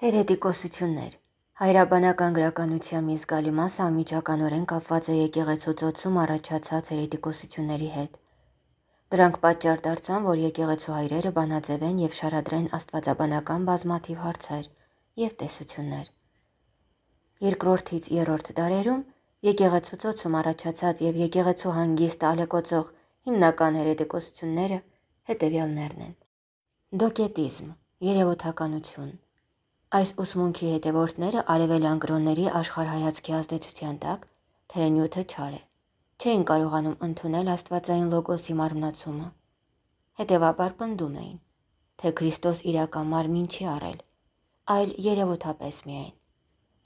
Հերետիկոսություններ Հայրաբանական գրականության մի զգալի մասը անմիջականորեն կապված է եկեղեցու ծոցում առաջացած հերետիկոսությունների հետ։ Դրանք պատճառ դարձան, որ եկեղեցու հայրերը բանաձևեն եւ շարադրեն աստվածաբանական բազմաթիվ հարցեր եւ տեսություններ։ Երկրորդից երրորդ դարերում եկեղեցու ծոցում առաջացած եւ եկեղեցու հանգիստ ալեկոծող հիմնական հերետիկոսությունները հետեւյալներն են։ Դոկետիզմ, երևոթականություն, Այս ուսմունքի հետևորդները արևելյան կրոնների աշխարհայացքի ազդեցության տակ, թե նյութը չար է, չէին կարողանում ընդունել աստվածային լոգոսի մարմնացումը։ Հետևաբար պնդում էին, թե Քրիստոս իրական մարմին չի առել, այլ երևոթապես միայն,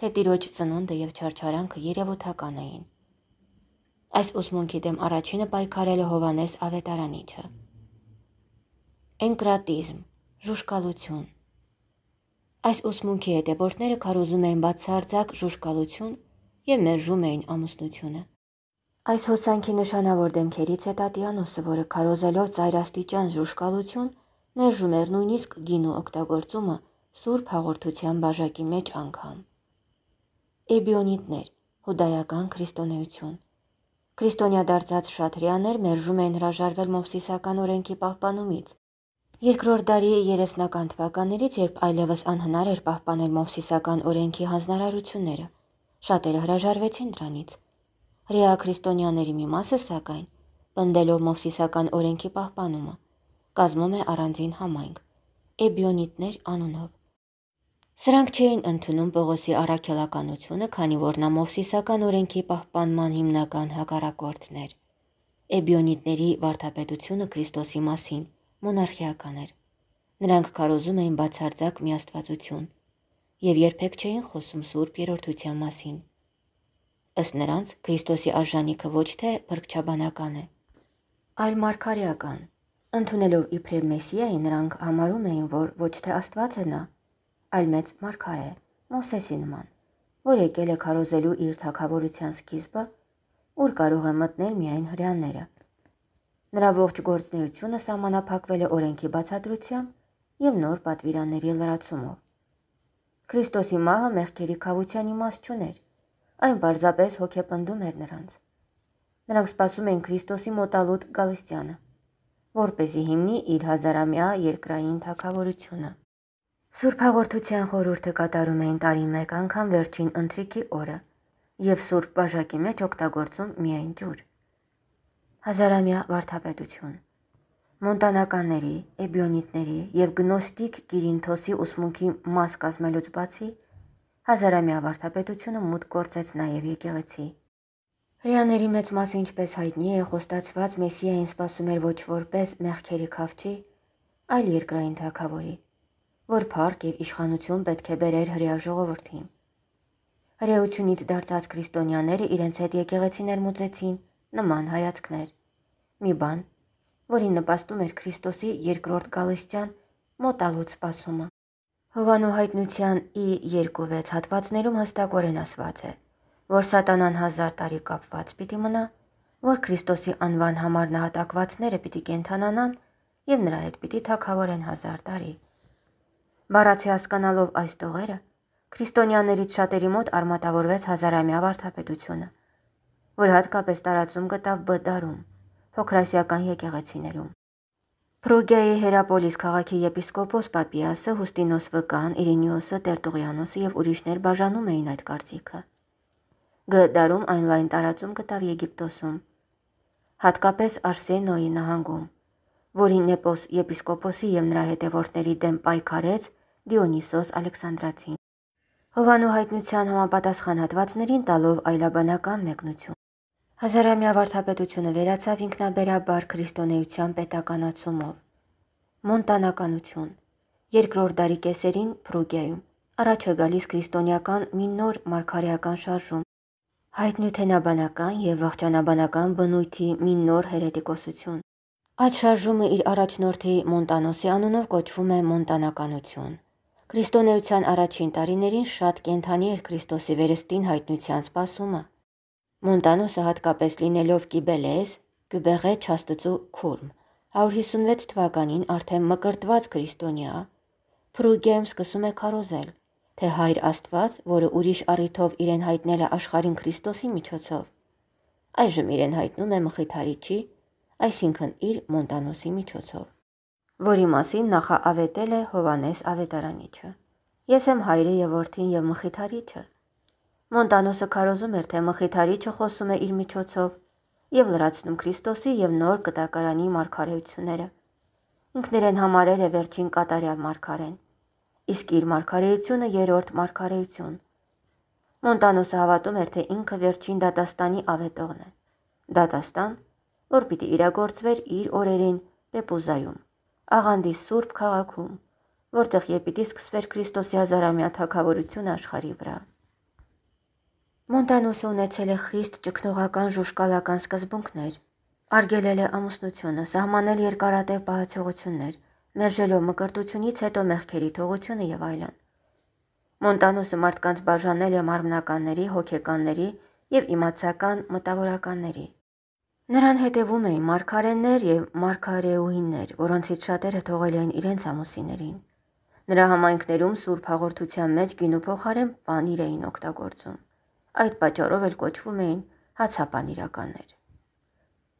թե տիրոջ ծնունդը եւ չարչարանքը երևոթական էին։ Այս ուսմունքի դեմ առաջինը պայքարել է Հովանես Ավետարանիչը։ Էնկրատիզմ, ժուշկալություն, Այս ուսմունքի հետևորդները քարոզում էին բացարձակ ժուժկալություն եւ մերժում էին ամուսնությունը։ Այս հոսանքի նշանավոր դեմքերից է Տատյանոսը, որը քարոզելով ծայրաստիճան ժուշկալություն մերժում էր նույնիսկ գինու օգտագործումը սուրբ հաղորդության բաժակի մեջ անգամ։ Էբիոնիտներ, հուդայական քրիստոնեություն։ Քրիստոնյա դարձած շատրիաներ մերժում էին հրաժարվել մովսիսական օրենքի պահպանումից Երկրորդ դարի 30-ական թվականներից, երբ այլևս անհնար էր պահպանել Մովսիսական օրենքի հանձնարարությունները, շատերը հրաժարվեցին դրանից։ Ռիա քրիստոնյաների մի մասը, սակայն, պնդելով Մովսիսական օրենքի պահպանումը, կազմում է առանձին համայնք՝ Էբիոնիտներ անունով։ Սրանք չէին ընդունում Պողոսի առաքելականությունը, քանի որ նա Մովսիսական օրենքի պահպանման հիմնական հակառակորդն էր։ Էբիոնիտների վարդապետությունը Քրիստոսի մասին մոնարխիական էր։ Նրանք քարոզում էին բացարձակ միաստվածություն եւ երբեք չէին խոսում Սուրբ Երորդության մասին։ Ըստ նրանց Քրիստոսի արժանիքը ոչ թե բրկչաբանական է, այլ մարգարեական։ Ընթունելով իբրև Մեսիայի նրանք համարում էին, որ ոչ թե Աստված է նա, այլ մեծ մարգարե, Մոսեսի նման, որ եկել է քարոզելու իր թակավորության սկիզբը, ուր կարող է մտնել միայն հрьяաները։ Նրա ողջ գործնեությունը սահմանափակվել է օրենքի բացատրությամբ եւ նոր պատվիրանների լրացումով։ Քրիստոսի մահը մեղքերի խավության իմաստ չուներ։ Այն պարզապես հոգեբնդում էր նրանց։ Նրանք սպասում էին Քրիստոսի մոտալուտ Գալստյանը, որ เป զի հիմնի իր հազարամյա երկրային թակավորությունը։ Սուրբ հաղորդության խորհուրդը կատարում էին տարի մեկ անգամ վերջին ընթրիքի օրը եւ Սուրբ բաժակի մեջ օգտագործում միայն ջուր հազարամյա վարդապետություն։ Մոնտանականների, էբիոնիտների եւ գնոստիկ Կիրինթոսի ուսմունքի մաս կազմելուց բացի հազարամյա վարդապետությունը մուտք գործեց նաեւ եկեղեցի։ Հрьяաների մեծ մասը ինչպես հայտնի է, խոստացված Մեսիային սпасում էր ոչ որպես մեղքերի խավճի, այլ երկրային թագավորի, որ փառք եւ իշխանություն պետք է բերեր հрья ժողովրդին։ Հրեությունից դարձած քրիստոնյաները իրենց հետ եկեղեցիներ մուծեցին, նման հայացքներ։ Մի բան, որին նպաստում էր Քրիստոսի երկրորդ գալստյան մոտալուց սպասումը։ Հովանոհայտնության ի 2:6 հատվածներում հստակորեն ասված է, որ սատանան 1000 տարի կապված պիտի մնա, որ Քրիստոսի անվան համար նահատակվածները պիտի կենթանանան եւ նրա հետ պիտի թակավորեն 1000 տարի։ Բառացի հասկանալով այս տողերը, քրիստոնյաներից շատերի մոտ արմատավորվեց հազարամյա վարդապետությունը որ հատկապես տարածում գտավ Բդարում, փոքրասիական եկեղեցիներում։ Պրուգիայի Հերապոլիս քաղաքի եպիսկոպոս Պապիասը, Հուստինոս Վկան, Իրինիոսը, Տերտուղյանոսը եւ ուրիշներ բաժանում էին այդ կարծիքը։ Գդարում այն լայն տարածում գտավ Եգիպտոսում, հատկապես Արսենոյի նահանգում, որին Նեպոս եպիսկոպոսի եւ նրա հետևորդների դեմ պայքարեց Դիոնիսոս Ալեքսանդրացին։ Հովանու հայտնության համապատասխան հատվածներին տալով այլաբանական մեկնություն Հազարամյա վարդապետությունը վերացավ ինքնաբերաբար քրիստոնեության պետականացումով։ Մոնտանականություն։ Երկրորդ դարի կեսերին Պրուգիայում առաջ է գալիս քրիստոնեական մի նոր մարգարեական շարժում։ Հայտնյութենաբանական եւ վաղճանաբանական բնույթի մի նոր հերետիկոսություն։ Այդ շարժումը իր առաջնորդի Մոնտանոսի անունով կոչվում է Մոնտանականություն։ Քրիստոնեության առաջին տարիներին շատ կենթանի էր Քրիստոսի վերստին հայտնության սпасումը։ Մոնտանոսը հատկապես լինելով կիբելես, գյուբեղե չաստծու քուրմ, 156 թվականին արդեն մկրտված քրիստոնյա, Փրուգեմ սկսում է քարոզել, թե հայր Աստված, որը ուրիշ առիթով իրեն հայտնել է աշխարհին Քրիստոսի միջոցով, այժմ իրեն հայտնում է մխիթարիչի, այսինքն իր Մոնտանոսի միջոցով, որի մասին նախա ավետել է Հովանես Ավետարանիչը։ Ես եմ հայրը եւ որդին եւ մխիթարիչը։ Մոնտանոսը քարոզում էր, թե մխիթարիչը խոսում է իր միջոցով եւ լրացնում Քրիստոսի եւ նոր կտակարանի մարգարեությունները։ Ինքներեն համարել է վերջին կատարյալ մարգարեն, իսկ իր մարգարեությունը երրորդ մարգարեություն։ Մոնտանոսը հավատում էր, թե ինքը վերջին դատաստանի ավետողն է։ Դատաստան, որ պիտի իրագործվեր իր օրերին Պեպուզայում, աղանդի Սուրբ քաղաքում, որտեղ եպիտի սկսվեր Քրիստոսի հազարամյա թագավորությունը աշխարի վրա։ Մոնտանոսը ունեցել է խիստ ճգնողական ժուշկալական սկզբունքներ։ Արգելել է ամուսնությունը, սահմանել երկարատև պահացողություններ, մերժելով մկրտությունից հետո մեղքերի թողությունը եւ այլն։ Մոնտանոսը մարդկանց բաժանել է մարմնականների, հոգեկանների եւ իմացական մտավորականների։ Նրան հետևում էին մարգարեններ եւ մարգարեուհիներ, որոնցից շատերը թողել էին իրենց ամուսիներին։ Նրա համայնքներում սուրբ հաղորդության մեջ գինու փոխարեն պանիր էին օգտագործում։ Այդ պատճառով էլ կոչվում էին հացապանիրականներ։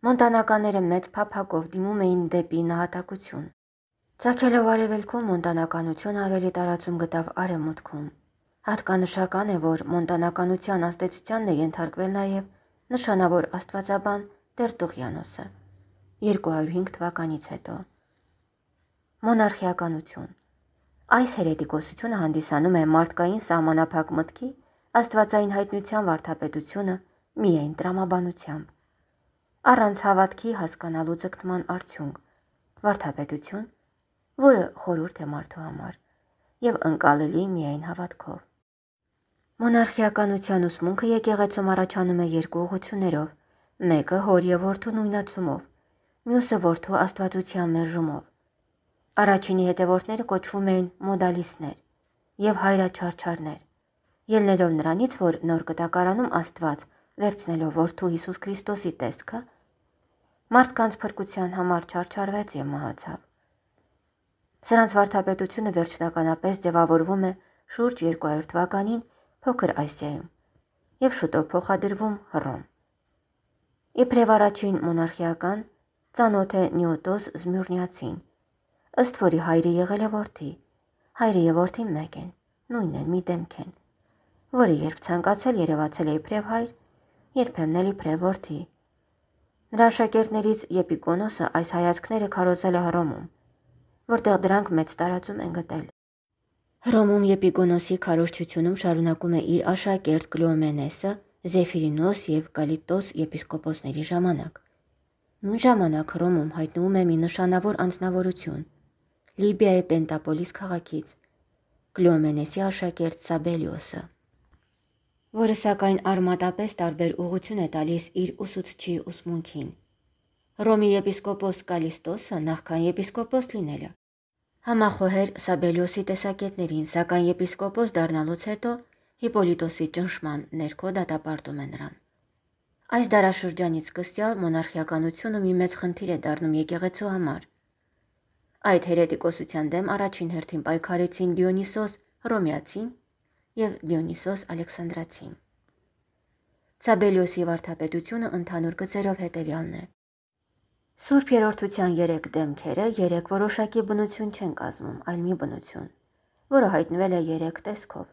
Մոնտանականները մեծ փափակով դիմում էին դեպի նահատակություն։ Ցակելով արևելքում մոնտանականություն ավելի տարածում գտավ արևմուտքում։ Հատկանշական է, որ մոնտանականության աստեցությանն է ենթարկվել նաև նշանավոր աստվածաբան Տերտուղյանոսը 205 թվականից հետո։ Մոնարխիականություն Այս հերետիկոսությունը հանդիսանում է մարդկային սահմանափակ մտքի Աստվածային հայտնության վարդապետությունը միայն տրամաբանությամբ։ Առանց հավատքի հասկանալու ձգտման արդյունք վարդապետություն, որը խորուրդ է մարդու համար եւ ընկալելի միայն հավատքով։ Մոնարխիականության ուսմունքը եկեղեցում առաջանում է երկու ուղություններով. մեկը հոր եւ որդու նույնացումով, մյուսը որդու աստվածության մերժումով։ Առաջինի հետևորդները կոչվում էին մոդալիստներ եւ հայրաչարչարներ, ելնելով նրանից, որ նոր կտակարանում Աստված վերցնելով Որդու Հիսուս Քրիստոսի տեսքը, մարդկանց փրկության համար չարչարվեց եւ մահացավ։ Սրանց վարդապետությունը վերջնականապես ձևավորվում է շուրջ 200 թվականին փոքր Ասիայում եւ շուտով փոխադրվում Հռոմ։ Իբրև առաջին մոնարխիական ծանոթ է Նյուտոս Զմյուռնիացին, ըստ որի հայրը եղել է որդի, հայրը եւ որդին մեկ են, նույնն են, մի դեմք են որը երբ ցանկացել երևացել է իբրև հայր, երբեմն էլ իբրև որդի։ Նրա աշակերտներից Եպիկոնոսը այս հայացքները քարոզել է Հռոմում, որտեղ դրանք մեծ տարածում են գտել։ Հռոմում Եպիկոնոսի քարոզչությունում շարունակում է իր աշակերտ Կլիոմենեսը, Զեֆիրինոս եւ Կալիտոս եպիսկոպոսների ժամանակ։ Նույն ժամանակ Հռոմում հայտնվում է մի նշանավոր անձնավորություն՝ Լիբիայի Պենտապոլիս քաղաքից Կլիոմենեսի աշակերտ Սաբելիոսը որը սակայն արմատապես տարբեր ուղություն է տալիս իր ուսուցչի ուսմունքին։ Ռոմի եպիսկոպոս Կալիստոսը նախքան եպիսկոպոս լինելը համախոհեր Սաբելիոսի տեսակետներին, սակայն եպիսկոպոս դառնալուց հետո Հիպոլիտոսի ճնշման ներքո դատապարտում է նրան։ Այս դարաշրջանից սկսյալ մոնարխիականությունը մի մեծ խնդիր է դառնում եկեղեցու համար։ Այդ հերետիկոսության դեմ առաջին հերթին պայքարեցին Դիոնիսոս Հռոմեացին և Դիոնիսոս Ալեքսանդրացին։ Ցաբելիոսի վարդապետությունը ընդհանուր գծերով հետևյալն է։ Սուրբ երորդության երեք դեմքերը երեք որոշակի բնություն չեն կազմում, այլ մի բնություն, որը հայտնվել է երեք տեսքով.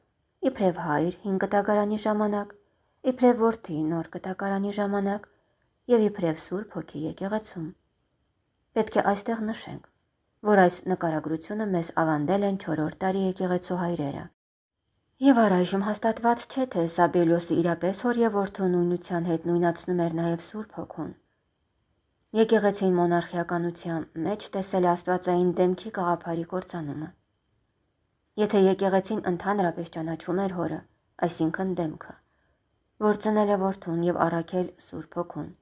իբրև հայր հին կտակարանի ժամանակ, իբրև որդի նոր կտակարանի ժամանակ և իբրև Սուրբ հոգի եկեղեցում։ Պետք է այստեղ նշենք, որ այս նկարագրությունը մեզ ավանդել են չորոր տարի եկեղեցու հայրերը, Եվ առայժմ հաստատված չէ, թե Սաբելիոսը իրապես հոր եւ որդու նույնության հետ նույնացնում էր նաեւ Սուրբ Հոգուն։ Եկեղեցին մոնարխիականության մեջ տեսել Աստվածային դեմքի գաղափարի կործանումը։ Եթե եկեղեցին ընդհանրապես ճանաչում էր հորը, այսինքն դեմքը, որ ծնել է որդուն եւ առաքել Սուրբ Հոգուն,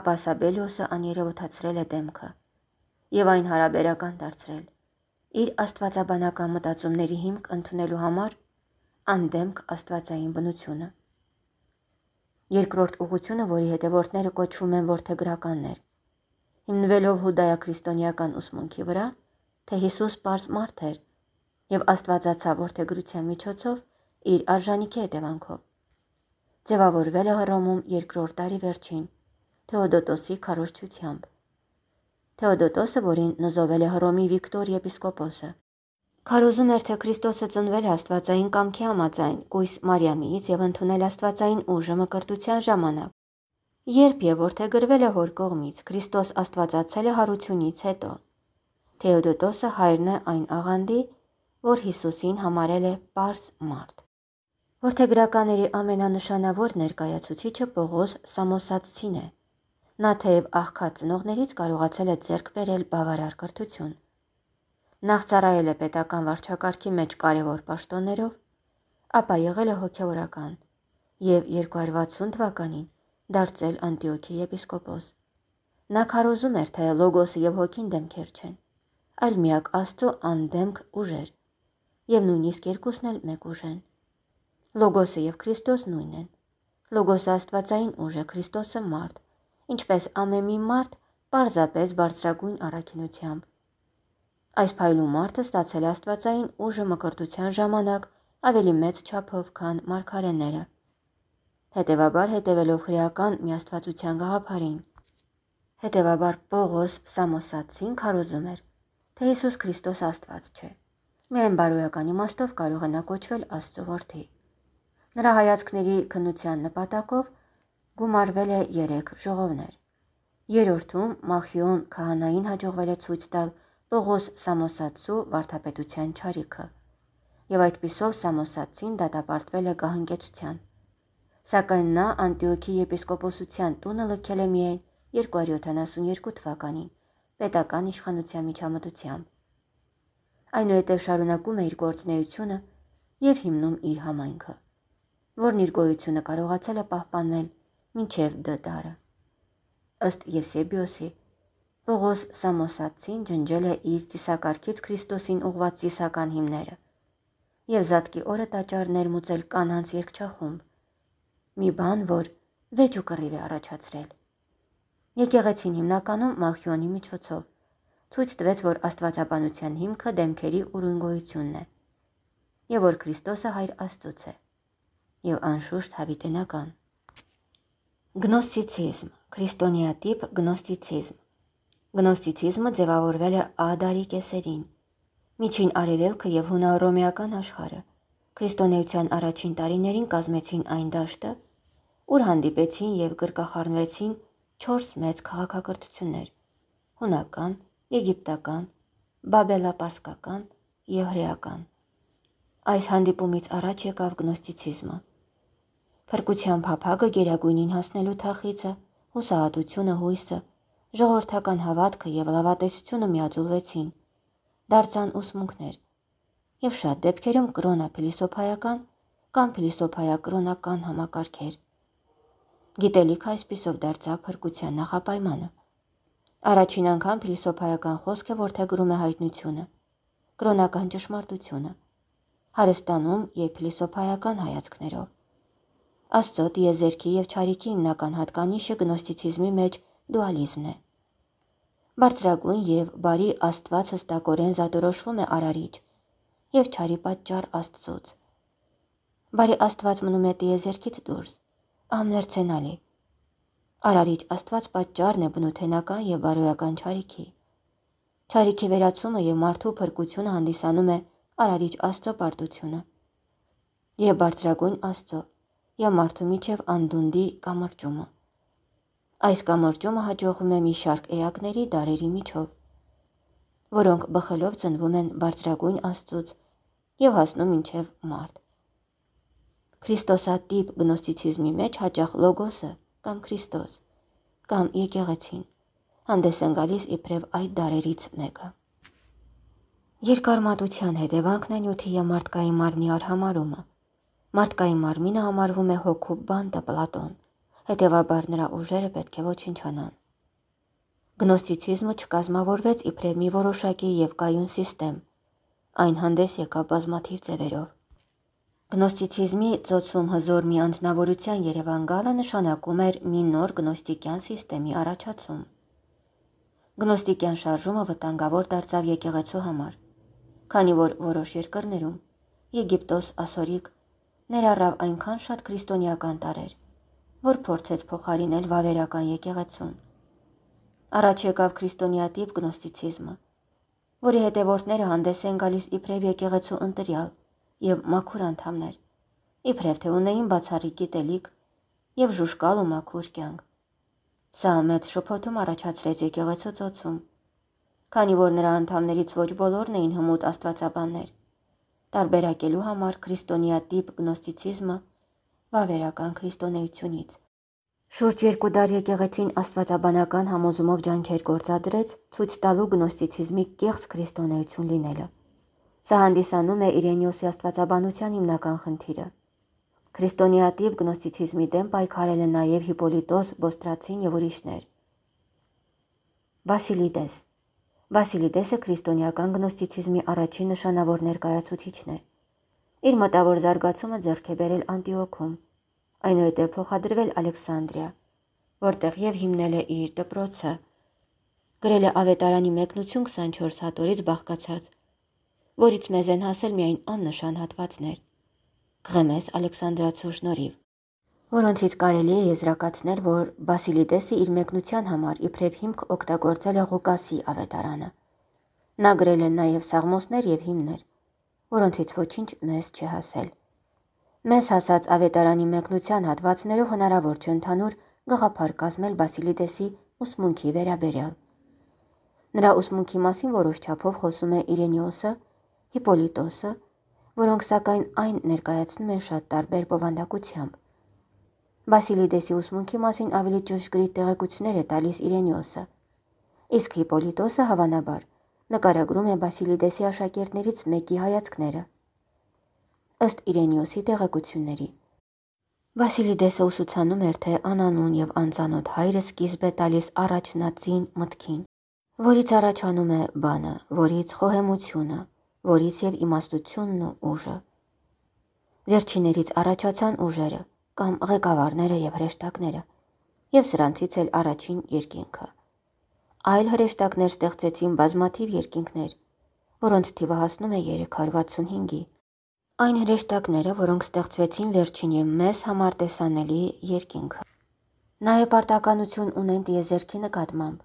ապա Սաբելիոսը աներևոթացրել է դեմքը եւ այն հարաբերական դարձրել իր աստվածաբանական մտածումների հիմք ընդունելու համար անդեմք աստվածային բնությունը։ Երկրորդ ուղությունը, որի հետևորդները կոչվում են որդեգրականներ, հիմնվելով հուդայաքրիստոնեական ուսմունքի վրա, թե Հիսուս པարզ մարդ էր եւ աստվածացավ որդեգրության միջոցով իր արժանիքի հետևանքով։ Ձևավորվել է Հռոմում երկրորդ տարի վերջին Թեոդոտոսի քարոշչությամբ։ Թեոդոտոսը, որին նոզովել է Հռոմի Վիկտոր եպիսկոպոսը, Քարոզում էր, թե Քրիստոսը ծնվել Աստվածային կամքի համաձայն Կույս Մարիամից եւ ընդունել Աստվածային ուժը մկրտության ժամանակ։ Երբ եւ որթե գրվել է հոր կողմից, Քրիստոս Աստվածացել է հարությունից հետո։ Թեոդոտոսը հայրն է այն աղանդի, որ Հիսուսին համարել է པարս մարդ։ Որթեգրականների ամենանշանավոր ներկայացուցիչը Պողոս Սամոսացցին է։ Նա թեև աղքատ ծնողներից կարողացել է ձեռք բերել բավարար կրթություն։ Նախ ծառայել է պետական վարչակարգի մեջ կարևոր պաշտոններով, ապա եղել է հոգևորական եւ 260 թվականին դարձել Անտիոքի եպիսկոպոս։ Նա քարոզում էր, թե լոգոսը եւ հոգին դեմքեր չեն, այլ միակ Աստծո անդեմք ուժեր եւ նույնիսկ երկուսն էլ մեկ ուժ են։ Լոգոսը եւ Քրիստոս նույնն են։ Լոգոսը Աստվածային ուժ է, Քրիստոսը մարդ, ինչպես ամեն մի մարդ, պարզապես բարձրագույն առաքինությամբ։ Այս փայլու մարդը ստացել է աստվածային ուժը մկրտության ժամանակ ավելի մեծ չափով, քան մարգարեները հետևաբար հետևելով հրեական միաստվածության գաղափարին։ Հետևաբար Պողոս Սամոսացին քարոզում էր, թե Հիսուս Քրիստոս Աստված չէ։ Միայն բարոյական իմաստով կարող է նա կոչվել Աստծո որդի։ Նրա հայացքների քննության նպատակով գումարվել է 3 ժողովներ։ Երրորդում Մախիոն քահանային հաջողվել է ցույց տալ, Պողոս Սամոսացու վարդապետության ճարիքը։ Եվ այդպիսով Սամոսացին դատապարտվել է գահընկեցության։ Սակայն նա Անտիոքի եպիսկոպոսության տունը լքել է միայն 272 թվականին պետական իշխանության միջամտությամբ։ Այնուհետև շարունակում է իր գործնեությունը եւ հիմնում իր համայնքը, որն իր գոյությունը կարողացել է պահպանել մինչև դատարը։ Ըստ Եսեբիոսի Պողոս Սամոսացին ջնջել է իր Ծիսակարգից Քրիստոսին ուղված ծիսական հիմները։ Եվ զատկի օրը տաճարներ մուծել կանանց երկչախումբ։ Մի բան, որ վեճ ու կռիվ է առաջացրել։ Եկեղեցին հիմնականում Մալխիոնի միջոցով ցույց տվեց, որ Աստվածաբանության հիմքը դեմքերի ուրույնգոյությունն է, եւ որ Քրիստոսը հայր Աստծոց է, եւ անշուշտ հավիտենական։ Գնոստիցիզմ, քրիստոնյա տիպ գնոստիցիզմ Գնոստիցիզմը ձևավորվել է ադարի կեսերին, միջին արևելքը և հունարոմեական աշխարը։ Քրիստոնեության առաջին տարիներին կազմեցին այն դաշտը, ուր հանդիպեցին և գրկախառնվեցին չորս մեծ քաղաքակրթություններ՝ հունական, եգիպտական, բաբելապարսկական և հրեական։ Այս հանդիպումից առաջ եկավ գնոստիցիզմը։ Փրկության փափագը գերագույնին հասնելու թախիցը, հուսահատությունը հույսը, ժողովրդական հավատքը եւ լավատեսությունը միաձուլվեցին, դարձան ուսմունքներ։ Եվ շատ դեպքերում կրոնա փիլիսոփայական կամ փիլիսոփայակրոնական համակարգեր։ Գիտելիք այսպիսով դարձավ փրկության նախապայմանը։ Առաջին անգամ փիլիսոփայական խոսքը ворթագրում է հայտնությունը, կրոնական ճշմարտությունը, հարստանում եւ փիլիսոփայական հայացքներով։ Աստծո դիեզերքի եւ չարիքի հիմնական հատկանիշը գնոստիցիզմի մեջ դուալիզմն է։ Բարձրագույն եւ բարի Աստված հստակորեն զատորոշվում է արարիչ եւ ճարի պատճառ Աստծոց։ Բարի Աստված մնում է տիեզերքից դուրս, ամներցենալի։ Արարիչ Աստված պատճառն է բնութենական եւ բարոյական ճարիքի։ Ճարիքի վերացումը եւ մարդու փրկությունը հանդիսանում է արարիչ Աստծո պարտությունը։ Եվ բարձրագույն Աստծո եւ մարդու միջև անդունդի կամրջումը։ Այս կամրջումը հաջողվում է մի շարք էակների դարերի միջով, որոնք բխելով ծնվում են բարձրագույն աստծուց և հասնում ինչև մարդ։ Քրիստոսատիպ գնոստիցիզմի մեջ հաճախ լոգոսը կամ Քրիստոս կամ եկեղեցին հանդես են գալիս իբրև այդ դարերից մեկը։ Երկար մատության հետևանքն է նյութի եւ մարդկային մարմնի արհամարումը։ Մարդկային մարմինը համարվում է հոգու բանտը Պլատոն հետևաբար նրա ուժերը պետք է ոչնչանան։ Գնոստիցիզմը չկազմավորվեց իբրև մի որոշակի եւ կայուն համակարգ։ Այն հանդես եկավ բազմաթիվ ձևերով։ Գնոստիցիզմի ծոցում հզոր մի անձնավորության Երևան գալը նշանակում էր մի նոր գնոստիկյան համակարգի առաջացում։ Գնոստիկյան շարժումը վտանգավոր դարձավ եկեղեցու համար, քանի որ որոշ երկրներում Եգիպտոս, Ասորիկ ներառավ այնքան շատ քրիստոնեական տարեր, որ փորձեց փոխարինել վավերական եկեղեցուն։ Առաջ եկավ քրիստոնեատիպ գնոստիցիզմը, որի հետևորդները հանդես են գալիս իբրև եկեղեցու ընտրյալ եւ մաքուր անդամներ, իբրև թե ունեին բացառիկ գիտելիք եւ ժուժկալ ու մաքուր կյանք։ Սա մեծ շփոթում առաջացրեց եկեղեցու ծոցում, քանի որ նրա անդամներից ոչ բոլորն էին հմուտ աստվածաբաններ։ Տարբերակելու համար քրիստոնեատիպ գնոստիցիզմը վավերական քրիստոնեությունից։ Շուրջ երկու դար եկեղեցին աստվածաբանական համոզումով ջանքեր գործադրեց ցույց տալու գնոստիցիզմի կեղծ քրիստոնեություն լինելը։ Սա հանդիսանում է Իրենիոսի աստվածաբանության հիմնական խնդիրը։ Քրիստոնեատիվ գնոստիցիզմի դեմ պայքարել են նաև Հիպոլիտոս Բոստրացին եւ ուրիշներ։ Վասիլիդես Վասիլիդեսը քրիստոնեական գնոստիցիզմի առաջին նշանավոր ներկայացուցիչն է իր մտավոր զարգացումը ձեռք է բերել Անտիոքում, այնուհետև փոխադրվել Ալեքսանդրիա, որտեղ եւ հիմնել է իր դպրոցը։ Գրել է ավետարանի մեկնություն 24 հատորից բաղկացած, որից մեզ են հասել միայն աննշան հատվածներ։ Գղեմես Ալեքսանդրացու շնորհիվ, որոնցից կարելի է եզրակացնել, որ Բասիլիդեսը իր մեկնության համար իբրև հիմք օգտագործել է Ղուկասի ավետարանը։ Նա գրել է նաև սաղմոսներ եւ հիմներ որոնցից ոչինչ մեզ չհասել։ Մեզ հասած ավետարանի մեկնության հատվածներով հնարավոր չէ ընդհանուր գաղափար կազմել Բասիլիդեսի ուսմունքի վերաբերյալ։ Նրա ուսմունքի մասին որոշ չափով խոսում է Իրենիոսը, Հիպոլիտոսը, որոնք սակայն այն ներկայացնում են շատ տարբեր բովանդակությամբ։ Բասիլիդեսի ուսմունքի մասին ավելի ճշգրիտ տեղեկություններ է տալիս Իրենիոսը, իսկ Հիպոլիտոսը հավանաբար նկարագրում է Բասիլիդեսի աշակերտներից մեկի հայացքները։ Ըստ Իրենիոսի տեղեկությունների Վասիլիդեսը ուսուցանում էր, թե անանուն եւ անծանոթ հայրը սկիզբ է տալիս առաջնածին մտքին, որից առաջանում է բանը, որից խոհեմությունը, որից եւ իմաստությունն ու ուժը։ Վերջիներից առաջացան ուժերը կամ ղեկավարները եւ հրեշտակները, եւ սրանցից էլ առաջին երկինքը այլ հրեշտակներ ստեղծեցին բազմաթիվ երկինքներ, որոնց թիվը հասնում է 365-ի։ Այն հրեշտակները, որոնք ստեղծվեցին վերջին եւ մեզ համար տեսանելի երկինքը։ Նաե պարտականություն ունեն տիեզերքի նկատմամբ,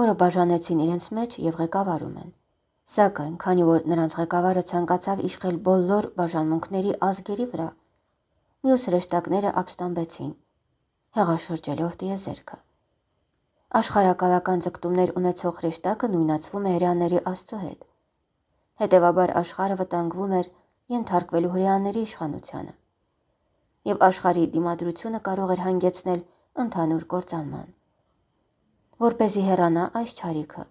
որը բաժանեցին իրենց մեջ եւ ղեկավարում են։ Սակայն, քանի որ նրանց ղեկավարը ցանկացավ իշխել բոլոր բաժանմունքների ազգերի վրա, մյուս հրեշտակները ապստամբեցին, հեղաշրջելով տիեզերքը։ Աշխարհակալական ձգտումներ ունեցող հրեշտակը նույնացվում է հрьяաների Աստծո հետ։ Հետևաբար աշխարհը վտանգվում էր ենթարկվելու հрьяաների իշխանությանը։ Եվ աշխարհի դիմադրությունը կարող էր հանգեցնել ընդհանուր կործանման։ Որ เป զի հեռանա այս ճարիքը,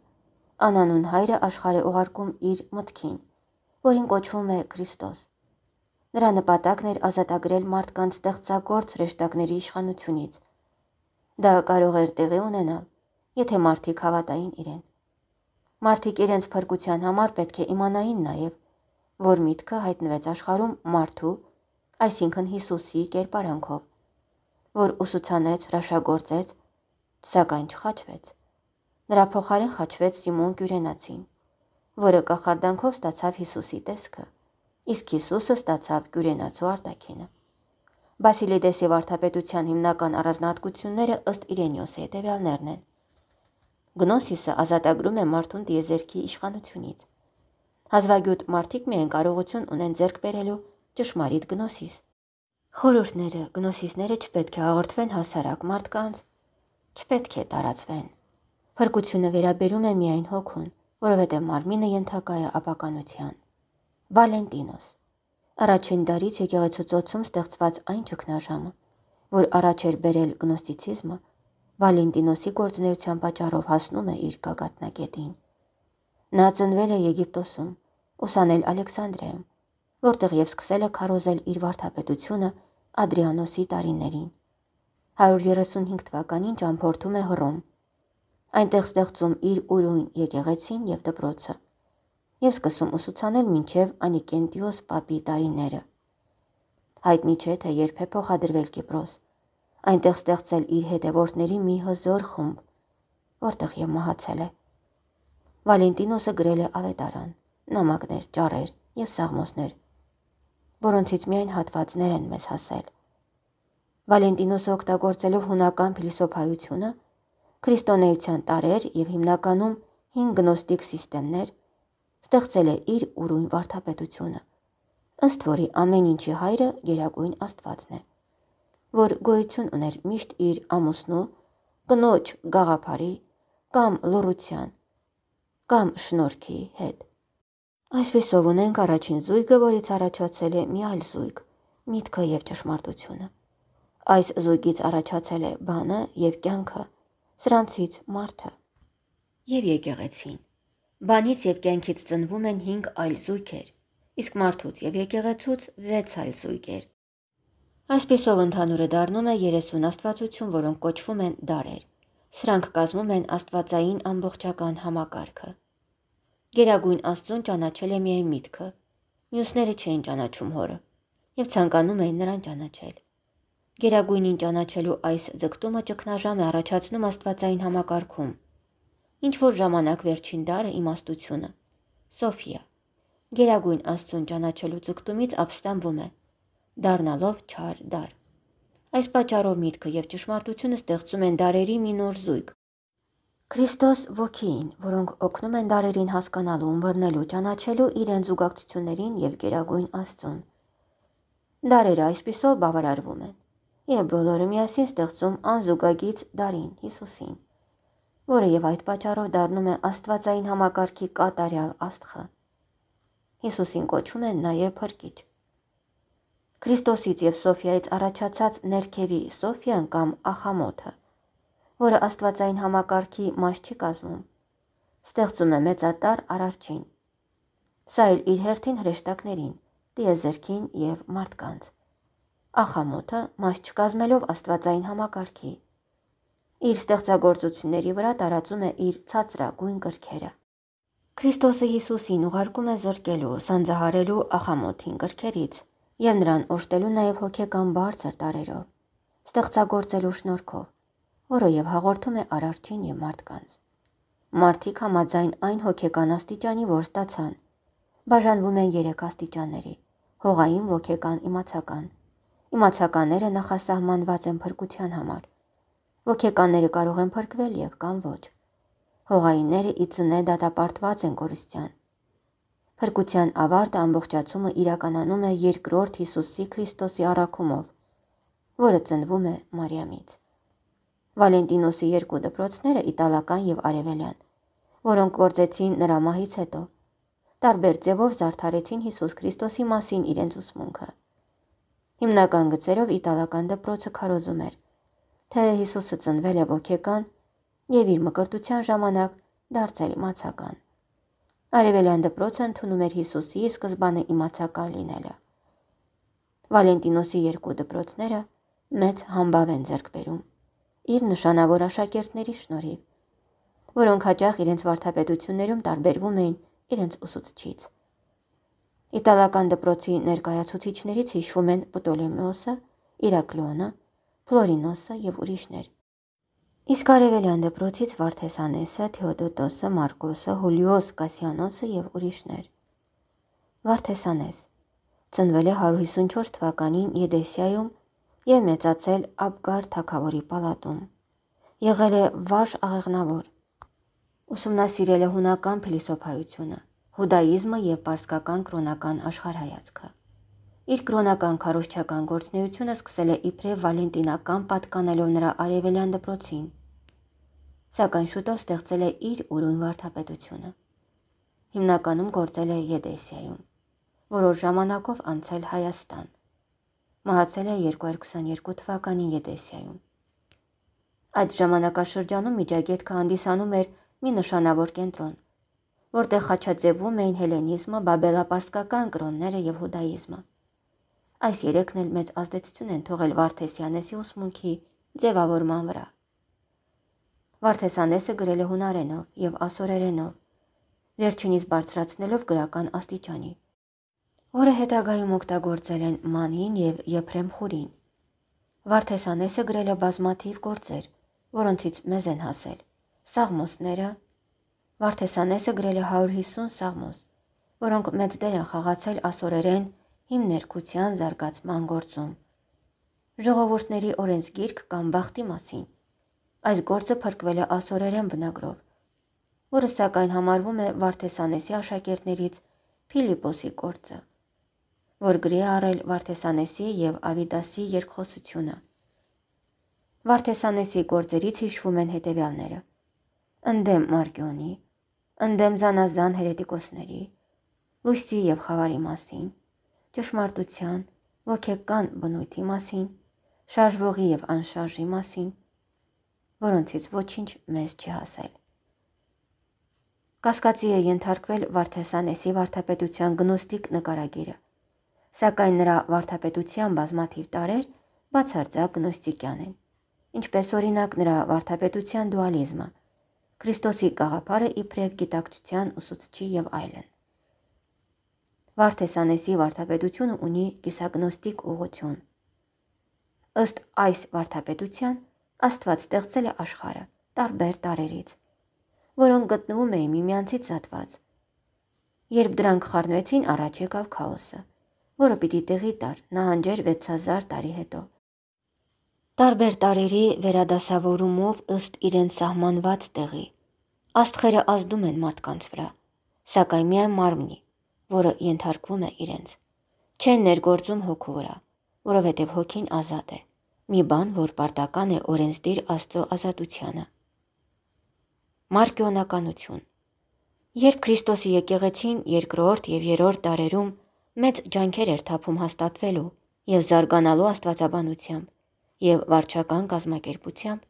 անանուն հայրը աշխարհ է ուղարկում իր մտքին, որին կոչվում է Քրիստոս։ Նրա նպատակն էր ազատագրել մարդկանց ստեղծագործ հրեշտակների իշխանությունից Դա կարող էր տեղի ունենալ, եթե մարդիկ հավատային իրեն։ Մարդիկ իրենց փրկության համար պետք է իմանային նաև, որ միտքը հայտնվեց աշխարում մարդու, այսինքն Հիսուսի կերպարանքով, որ ուսուցանեց, հրաշագործեց, սակայն չխաչվեց։ Նրա փոխարեն խաչվեց Սիմոն Գյուրենացին, որը կախարդանքով ստացավ Հիսուսի տեսքը, իսկ Հիսուսը ստացավ Գյուրենացու արտաքինը։ Բասիլիդեսի վարդապետության հիմնական առանձնահատկությունները ըստ Իրենիոսի հետևյալներն են։ Գնոսիսը ազատագրում է մարդուն դիեզերքի իշխանությունից։ Հազվագյուտ մարդիկ միայն կարողություն ունեն ձեռք բերելու ճշմարիտ գնոսիս։ Խորհուրդները, գնոսիսները չպետք է հաղորդվեն հասարակ մարդկանց, չպետք է տարածվեն։ Փրկությունը վերաբերում է միայն հոգուն, որովհետև մարմինը ենթակա է ապականության։ Վալենտինոս 1913 առաջին դարից եկեղեցու ծոցում ստեղծված այն ճգնաժամը, որ առաջ էր բերել գնոստիցիզմը, Վալենտինոսի գործնեության պատճառով հասնում է իր գագաթնակետին։ Նա ծնվել է Եգիպտոսում, ուսանել Ալեքսանդրիայում, որտեղ եւ սկսել է քարոզել իր վարդապետությունը Ադրիանոսի տարիներին։ 135 թվականին ճամփորդում է Հռոմ։ Այնտեղ ստեղծում իր ուրույն եկեղեցին եւ դպրոցը և սկսում ուսուցանել մինչև Անիկենտիոս պապի տարիները։ Հայտնի չէ, թե երբ է փոխադրվել Կիպրոս։ Այնտեղ ստեղծել իր հետևորդների մի հզոր խումբ, որտեղ եւ մահացել է։ Վալենտինոսը գրել է ավետարան, նամակներ, ճառեր եւ սաղմոսներ, որոնցից միայն հատվածներ են մեզ հասել։ Վալենտինոսը օգտագործելով հունական փիլիսոփայությունը, քրիստոնեության տարեր եւ հիմնականում հին գնոստիկ սիստեմներ ստեղծել է իր ուրույն վարդապետությունը, ըստ որի ամեն ինչի հայրը գերագույն աստվածն է, որ գոյություն ուներ միշտ իր ամուսնու, կնոջ գաղափարի կամ լռության կամ շնորհքի հետ։ Այսպեսով ունենք առաջին զույգը, որից առաջացել է մի այլ զույգ՝ միտքը եւ ճշմարտությունը։ Այս զույգից առաջացել է բանը եւ կյանքը, սրանցից մարդը եւ եկեղեցին։ Բանից եւ կյանքից ծնվում են 5 այլ զույգեր, իսկ մարդուց եւ եկեղեցուց 6 այլ զույգեր։ Այսպիսով ընդհանուրը դառնում է 30 աստվածություն, որոնք կոչվում են դարեր։ Սրանք կազմում են աստվածային ամբողջական համակարգը։ Գերագույն Աստծուն ճանաչել է միայն միտքը։ Մյուսները չէին ճանաչում հորը եւ ցանկանում էին նրան ճանաչել։ Գերագույնին ճանաչելու այս ձգտումը ճգնաժամ է առաջացնում աստվածային համակարգում, ինչ որ ժամանակ վերջին դարը իմաստությունը։ Սոֆիա Գերագույն Աստծուն ճանաչելու ցկտումից ապստամբում է, դառնալով չար դար։ Այս պատճառով միտքը եւ ճշմարտությունը ստեղծում են դարերի մի նոր զույգ։ Քրիստոս ոգին, որոնք օգնում են դարերին հասկանալու, ըմբռնելու, ճանաչելու իրեն զուգակցություններին եւ գերագույն Աստծուն։ Դարերը այսպիսով բավարարվում են։ Եվ բոլորը միասին ստեղծում անզուգագից դարին, Հիսուսին որը եւ այդ պատճառով դառնում է Աստվածային համակարգի կատարյալ աստղը։ Հիսուսին կոչում են նաեւ փրկիչ։ Քրիստոսից եւ Սոֆիայից առաջացած ներքևի Սոֆիան կամ ախամոթը, որը Աստվածային համակարգի մաս չի կազմում, ստեղծում է մեծատար արարչին։ Սա էլ իր հերթին հրեշտակներին, տիեզերքին եւ մարդկանց։ Ախամոթը մաս չկազմելով Աստվածային համակարգի իր ստեղծագործությունների վրա տարածում է իր ցածրագույն գրքերը։ Քրիստոսը Հիսուսին ուղարկում է զրկելու, սանձահարելու ախամոթին գրքերից եւ նրան օժտելու նաեւ հոգեկան բարձր տարերով, ստեղծագործելու շնորհքով, որը եւ հաղորդում է արարչին եւ մարդկանց։ Մարդիկ համաձայն այն հոգեկան աստիճանի, որ ստացան, բաժանվում են 3 աստիճանների՝ հողային, ոգեկան, իմացական։ Իմացականները նախասահմանված են փրկության համար Ոգեկանները կարող են փրկվել եւ կամ ոչ։ Հողայինները ի ծնե դատապարտված են կորստյան։ Փրկության ավարտը ամբողջացումը իրականանում է երկրորդ Հիսուսի Քրիստոսի առաքումով, որը ծնվում է Մարիամից։ Վալենտինոսի երկու դպրոցները իտալական եւ արևելյան, որոնք գործեցին նրա մահից հետո։ Տարբեր ձևով զարդարեցին Հիսուս Քրիստոսի մասին իրենց ուսմունքը։ Հիմնական գծերով իտալական դպրոցը քարոզում էր թե Հիսուսը ծնվել է ոգեկան և իր մկրտության ժամանակ դարձել իմացական։ Արևելյան դպրոցը ընդունում էր Հիսուսի սկզբանը իմացական լինելը։ Վալենտինոսի երկու դպրոցները մեծ համբավ են ձեռք բերում իր նշանավոր աշակերտների շնորհիվ, որոնք հաճախ իրենց վարդապետություններում տարբերվում էին իրենց ուսուցչից։ Իտալական դպրոցի ներկայացուցիչներից հիշվում են Պտոլեմեոսը, Իրակլոնը, Ֆլորինոսը եւ ուրիշներ։ Իսկ արևելյան դպրոցից Վարդեսանեսը, Թեոդոտոսը, Մարկոսը, Հուլիոս Կասյանոսը եւ ուրիշներ։ Վարդեսանես ծնվել է 154 թվականին Եդեսիայում եւ մեծացել Աբգար թագավորի պալատում։ Եղել է վարժ աղեղնավոր։ Ուսումնասիրել է հունական փիլիսոփայությունը, հուդաիզմը եւ պարսկական կրոնական աշխարհայացքը։ Իր կրոնական քարոզչական գործնեությունը սկսել է իբրև վալենտինական պատկանելով նրա արևելյան դպրոցին։ Սակայն շուտով ստեղծել է իր ուրույն վարդապետությունը։ Հիմնականում գործել է Եդեսիայում, որոշ ժամանակով անցել Հայաստան։ Մահացել է 222 թվականին Եդեսիայում։ Այդ ժամանակաշրջանում Միջագետքը հանդիսանում էր մի նշանավոր կենտրոն, որտեղ խաչաձևվում էին հելենիզմը, բաբելապարսկական կրոնները եւ հուդաիզմը։ Այս երեքն էլ մեծ ազդեցություն են թողել Վարդեսյանեսի ուսմունքի ձևավորման վրա։ Վարդեսանեսը գրել է հունարենով եւ ասորերենով, վերջինիս բարձրացնելով գրական աստիճանի, որը հետագայում օգտագործել են Մանին եւ Եփրեմ Խուրին։ Վարդեսանեսը գրել է բազմաթիվ գործեր, որոնցից մեզ են հասել։ Սաղմոսները Վարդեսանեսը գրել է 150 սաղմոս, որոնք մեծ դեր են խաղացել ասորերեն իմ ներկության զարգացման գործում։ Ժողովուրդների օրենսգիրք կամ բախտի մասին։ Այս գործը փրկվել է ասորերեն բնագրով, որը սակայն համարվում է Վարդեսանեսի աշակերտներից Ֆիլիպոսի գործը, որ գրի է առել Վարդեսանեսի եւ Ավիդասի երկխոսությունը։ Վարդեսանեսի գործերից հիշվում են հետեւյալները. ընդդեմ Մարգիոնի, ընդդեմ Զանազան հերետիկոսների, Լույսի եւ Խավարի մասին, ճշմարտության, ոգեկան բնույթի մասին, շարժվողի եւ անշարժի մասին, որոնցից ոչինչ մեզ չի հասել։ Կասկածի է ենթարկվել Վարդեսանեսի վարդապետության գնոստիկ նկարագիրը, սակայն նրա վարդապետության բազմաթիվ տարեր բացարձակ գնոստիկյան են, ինչպես օրինակ նրա վարդապետության դուալիզմը, Քրիստոսի գաղափարը իբրև գիտակցության ուսուցչի եւ այլն։ Վարդեսանեսի վարդապետությունը ունի կիսագնոստիկ ուղություն։ Ըստ այս վարդապետության Աստված ստեղծել է աշխարը տարբեր տարերից, որոնք գտնվում էին միմյանցից զատված։ Երբ դրանք խառնվեցին, առաջ եկավ քաոսը, որը պիտի տեղի տար նահանջեր 6000 տարի հետո։ Տարբեր տարերի վերադասավորումով ըստ իրեն սահմանված տեղի աստղերը ազդում են մարդկանց վրա, սակայն միայն մարմնի, որը ենթարկվում է իրենց։ Չեն ներգործում հոգու վրա, որովհետև հոգին ազատ է։ Մի բան, որ պարտական է օրենսդիր Աստծո ազատությանը։ Մարկիոնականություն Երբ Քրիստոսի եկեղեցին երկրորդ եւ երրորդ դարերում մեծ ջանքեր էր թափում հաստատվելու եւ զարգանալու աստվածաբանությամբ եւ վարչական կազմակերպությամբ,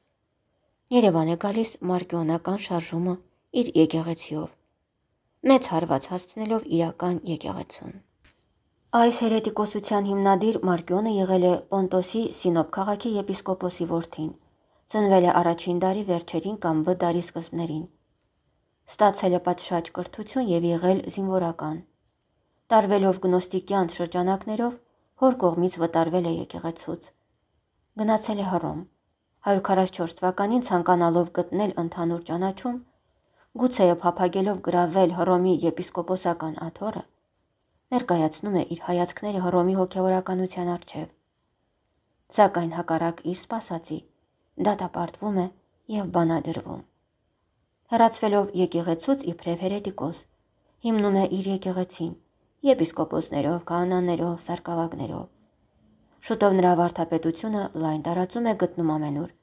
Երևան է գալիս մարկիոնական շարժումը իր եկեղեցիով մեծ հարված հասցնելով իրական եկեղեցուն։ Այս հերետիկոսության հիմնադիր Մարկյոնը եղել է Պոնտոսի Սինոպ քաղաքի եպիսկոպոսի որդին։ Ծնվել է առաջին դարի վերջերին կամ վ դարի սկզբներին։ Ստացել է պատշաճ կրթություն եւ եղել զինվորական։ Տարվելով գնոստիկյան շրջանակներով հոր կողմից վտարվել է եկեղեցուց։ Գնացել է Հռոմ։ 144 թվականին ցանկանալով գտնել ընդհանուր ճանաչում գուցե փափագելով գրավել Հռոմի եպիսկոպոսական աթորը, ներկայացնում է իր հայացքները Հռոմի հոգևորականության արչև։ Սակայն հակառակ իր սпасածի դատապարտվում է եւ բանադրվում։ Հեռացվելով եկեղեցուց իբրև հերետիկոս, հիմնում է իր եկեղեցին եպիսկոպոսներով, կանաններով, սարկավակներով։ Շուտով նրա վարդապետությունը լայն տարածում է գտնում ամենուր,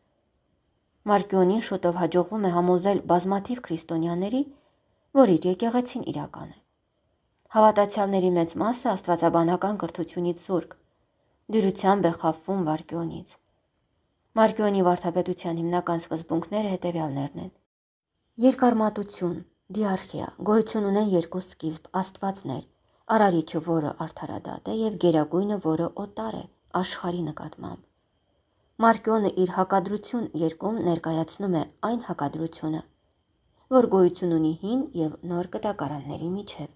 Մարկիոնին շուտով հաջողվում է համոզել բազմաթիվ քրիստոնյաների, որ իր եկեղեցին իրական է։ Հավատացյալների մեծ մասը աստվածաբանական կրթությունից զուրկ, դյուրությամբ է խավվում Վարկիոնից։ Մարկիոնի վարդապետության հիմնական սկզբունքները հետևյալներն են։ Երկարմատություն, դիարխիա, գոյություն ունեն երկու սկիզբ, աստվածներ, արարիչը, որը արդարադատ է, և գերագույնը, որը օտար է, աշխարի նկատմամբ։ Մարկյոնը իր հակադրություն երկում ներկայացնում է այն հակադրությունը, որ գոյություն ունի հին եւ նոր կտակարանների միջև։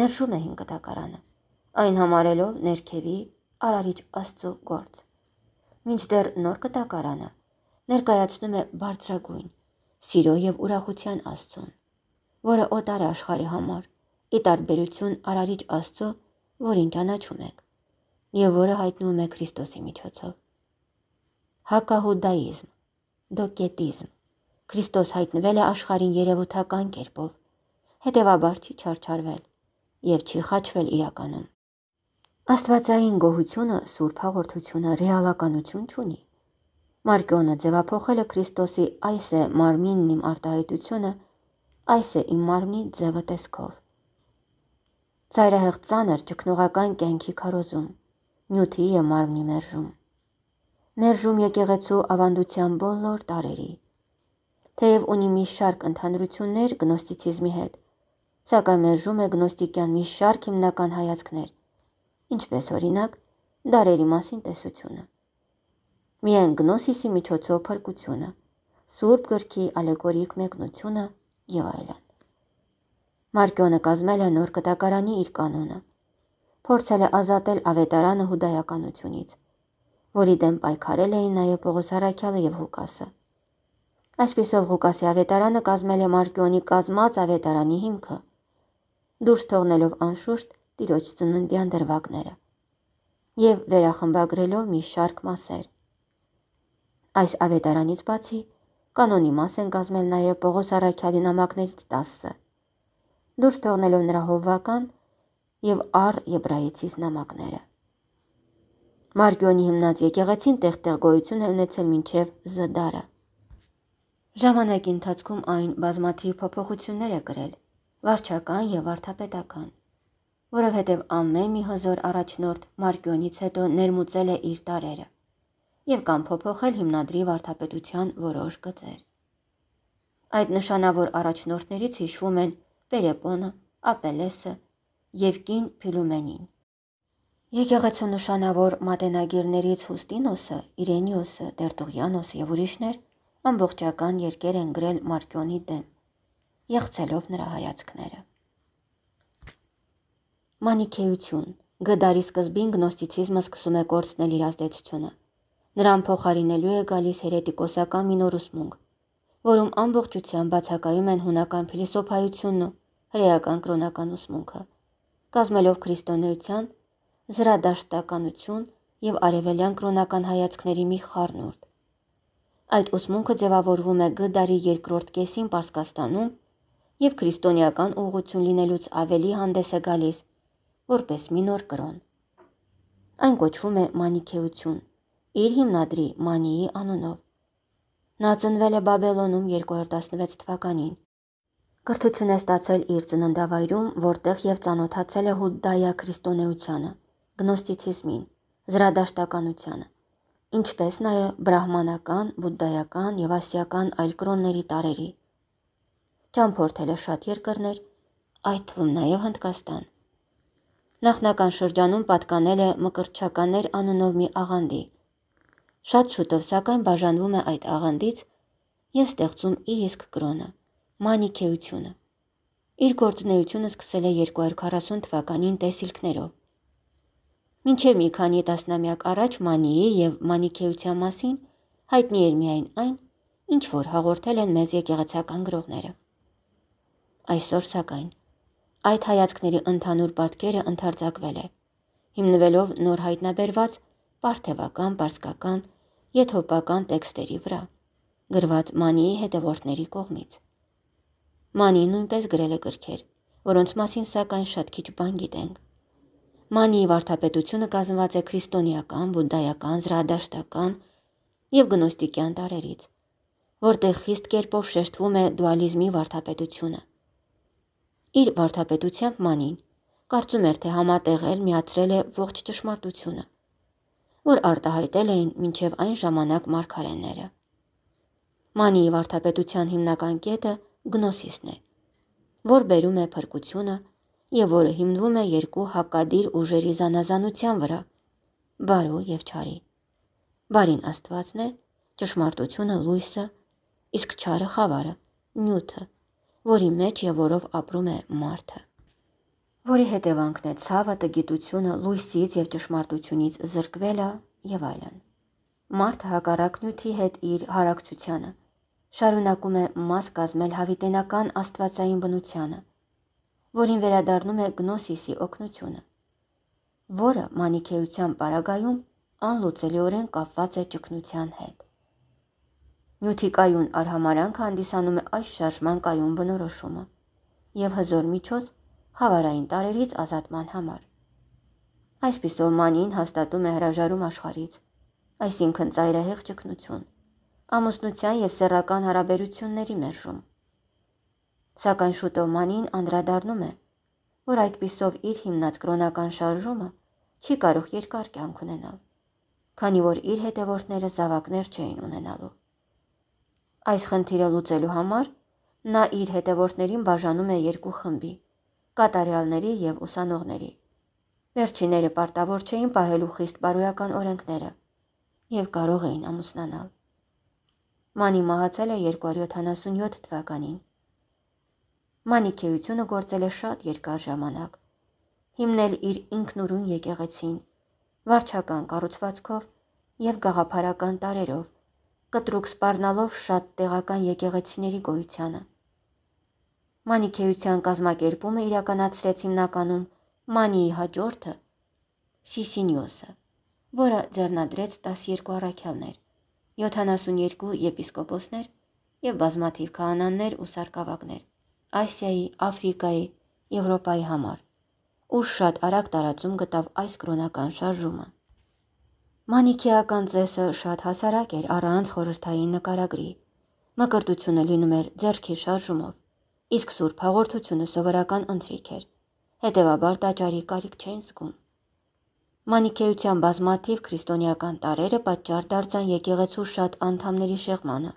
Մերժում է հին կտակարանը, այն համարելով ներքևի արարիչ աստծո գործ։ Մինչդեռ նոր կտակարանը ներկայացնում է բարձրագույն, սիրո եւ ուրախության աստծուն, որը օտար է աշխարհի համար, ի տարբերություն արարիչ աստծո, որին ճանաչում եք, եւ որը հայտնվում է Քրիստոսի միջոցով հակահուդաիզմ, դոկետիզմ։ Քրիստոս հայտնվել է աշխարհին երևութական կերպով, հետևաբար չի չարչարվել եւ չի խաչվել իրականում։ Աստվածային գոհությունը, սուրբ հաղորդությունը ռեալականություն չունի։ Մարկիոնը ձևափոխել է Քրիստոսի այս է մարմինն իմ արտահայտությունը, այս է իմ մարմնի ձևը տեսքով։ Ծայրահեղ ծանր ճկնողական կյանքի քարոզում, նյութի եւ մարմնի մերժում ներժում եկեղեցու ավանդության բոլոր տարերի։ Թեև ունի մի շարք ընդհանրություններ գնոստիցիզմի հետ, սակայն մերժում է գնոստիկյան մի շարք հիմնական հայացքներ, ինչպես օրինակ դարերի մասին տեսությունը։ Միայն գնոսիսի միջոցով փրկությունը, Սուրբ գրքի ալեգորիկ մեկնությունը եւ այլն։ Մարկյոնը կազմել է նոր կտակարանի իր կանոնը։ Փորձել է ազատել ավետարանը հուդայականությունից, որի դեմ պայքարել էին նաև Պողոս Հարաքյալը եւ Ղուկասը։ Այսպիսով Ղուկասի ավետարանը կազմել է Մարկիոնի կազմած ավետարանի հիմքը, դուրս թողնելով անշուշտ տիրոջ ծննդյան դրվագները եւ վերախմբագրելով մի շարք մասեր։ Այս ավետարանից բացի կանոնի մաս են կազմել նաև Պողոս Արաքյալի նամակներից 10-ը, դուրս թողնելով նրա հովվական եւ առ եբրայեցիս նամակները։ Մարգիոնի հիմնած եկեղեցին տեղտեղ գոյություն է ունեցել մինչև զդարը։ Ժամանակի ընթացքում այն բազմաթիվ փոփոխություններ է գրել՝ վարչական եւ վարդապետական, որովհետեւ ամեն մի հզոր առաջնորդ Մարգիոնից հետո ներմուծել է իր տարերը եւ կամ փոփոխել հիմնադրի վարդապետության որոշ գծեր։ Այդ նշանավոր առաջնորդներից հիշվում են Պերեպոնը, Ապելեսը եւ Կին Փիլումենին։ Եկեղեցու նշանավոր մատենագիրներից Հուստինոսը, Իրենիոսը, Դերտուղյանոսը եւ ուրիշներ ամբողջական երկեր են գրել Մարկյոնի դեմ, եղցելով նրա հայացքները։ Մանիքեություն Գդարի սկզբին գնոստիցիզմը սկսում է կորցնել իր ազդեցությունը։ Նրան փոխարինելու է գալիս հերետիկոսական մինորուսմունք, որում ամբողջությամբ բացակայում են հունական փիլիսոփայությունն ու հրեական կրոնական ուսմունքը, կազմելով քրիստոնեության զրադաշտականություն եւ արևելյան կրոնական հայացքների մի խառնուրդ։ Այդ ուսմունքը ձևավորվում է Գ դարի երկրորդ կեսին Պարսկաստանում եւ քրիստոնեական ուղղություն լինելուց ավելի հանդես է գալիս որպես մի նոր կրոն։ Այն կոչվում է մանիքեություն, իր հիմնադրի Մանիի անունով։ Նա ծնվել է Բաբելոնում 216 թվականին։ Կրթություն է ստացել իր ծննդավայրում, որտեղ եւ ծանոթացել է հուդդայա քրիստոնեությանը գնոստիցիզմին, զրադաշտականությանը, ինչպես նաև բրահմանական, բուդդայական եւ ասիական այլ կրոնների տարերի։ Ճամփորդել է շատ երկրներ, այդ թվում նաև Հնդկաստան։ Նախնական շրջանում պատկանել է մկրտչականներ անունով մի աղանդի։ Շատ շուտով սակայն բաժանվում է այդ աղանդից եւ ստեղծում իր իսկ կրոնը՝ մանիքեությունը։ Իր գործունեությունը սկսել է 240 թվականին տեսիլքներով Մինչև մի քանի տասնամյակ առաջ Մանիի եւ Մանիքեության մասին հայտնի էր միայն այն, ինչ որ հաղորդել են մեզ եկեղեցական գրողները։ Այսօր սակայն այդ հայացքների ընդհանուր պատկերը ընդարձակվել է, հիմնվելով նոր հայտնաբերված պարթևական, պարսկական, եթոպական տեքստերի վրա, գրված Մանիի հետևորդների կողմից։ Մանին նույնպես գրել է գրքեր, որոնց մասին սակայն շատ քիչ բան գիտենք Մանիի վարդապետությունը կազմված է քրիստոնեական, բուդդայական, զրադաշտական եւ գնոստիկյան տարերից, որտեղ խիստ կերպով շեշտվում է դուալիզմի վարդապետությունը։ Իր վարդապետությամբ Մանին կարծում էր, թե համատեղել միացրել է ողջ ճշմարտությունը, որ արտահայտել էին մինչև այն ժամանակ մարգարենները։ Մանիի վարդապետության հիմնական կետը գնոսիսն է, որ բերում է փրկությունը եւ որը հիմնվում է երկու հակադիր ուժերի զանազանության վրա՝ բարու եւ չարի։ Բարին Աստվածն է, ճշմարտությունը լույսը, իսկ չարը խավարը, նյութը, որի մեջ եւ որով ապրում է մարդը, որի հետևանքն է ցավը, տգիտությունը, լույսից եւ ճշմարտությունից զրկվելը եւ այլն։ Մարդը հակառակ նյութի հետ իր հարակցությանը շարունակում է մաս կազմել հավիտենական աստվածային բնությանը որին վերադառնում է գնոսիսի օգնությունը, որը մանիքեության պարագայում անլուծելիորեն կապված է ճգնության հետ։ Նյութի կայուն արհամարանքը հանդիսանում է այս շարժման կայուն բնորոշումը եւ հզոր միջոց հավարային տարերից ազատման համար։ Այսպիսով մանին հաստատում է հրաժարում աշխարից, այսինքն ծայրահեղ ճգնություն, ամուսնության եւ սեռական հարաբերությունների մերժում, Սակայն շուտով մանին անդրադառնում է, որ այդ պիսով իր հիմնած կրոնական շարժումը չի կարող երկար կյանք ունենալ, քանի որ իր հետևորդները զավակներ չէին ունենալու։ Այս խնդիրը լուծելու համար նա իր հետևորդներին բաժանում է երկու խմբի՝ կատարյալների եւ ուսանողների։ Վերջիները պարտավոր չէին պահելու խիստ բարոյական օրենքները եւ կարող էին ամուսնանալ։ Մանի մահացել է 277 թվականին մանիքեությունը գործել է շատ երկար ժամանակ։ Հիմնել իր ինքնուրույն եկեղեցին, վարչական կառուցվածքով եւ գաղափարական տարերով, կտրուկ սպառնալով շատ տեղական եկեղեցիների գոյությանը։ Մանիքեության կազմակերպումը իրականացրեց հիմնականում Մանիի հաջորդը Սիսինիոսը, որը ձեռնադրեց 12 առաքյալներ, 72 եպիսկոպոսներ եւ բազմաթիվ քահանաններ ու սարկավակներ։ Ասիայի, Աֆրիկայի, Եվրոպայի համար, ուր շատ արագ տարածում գտավ այս կրոնական շարժումը։ Մանիքեական ծեսը շատ հասարակ էր առանց խորհրդային նկարագրի։ Մկրտությունը լինում էր ձեռքի շարժումով, իսկ սուրբ հաղորդությունը սովորական ընթրիք էր։ Հետևաբար տաճարի կարիք չէին զգում։ Մանիքեության բազմաթիվ քրիստոնեական տարերը պատճառ դարձան եկեղեցու շատ անդամների շեղմանը։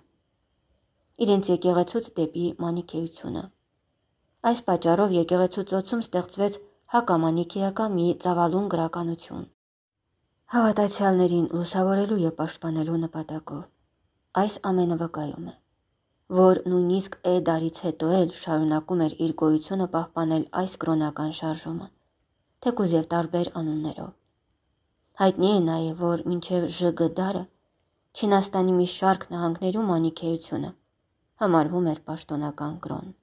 Իրենց եկեղեցուց դեպի մանիքեությունը։ Այս պատճառով եկեղեցու ծոցում ստեղծվեց հակամանիքեական մի ծավալուն գրականություն։ Հավատացյալներին լուսավորելու եւ պաշտպանելու նպատակով այս ամենը վկայում է, որ նույնիսկ է դարից հետո էլ շարունակում էր իր գոյությունը պահպանել այս կրոնական շարժումը, թեկուզ եւ տարբեր անուններով։ Հայտնի է նաեւ, որ մինչեւ ԺԳ դարը Չինաստանի մի շարք նահանգներում անիքեությունը համարվում էր պաշտոնական կրոն։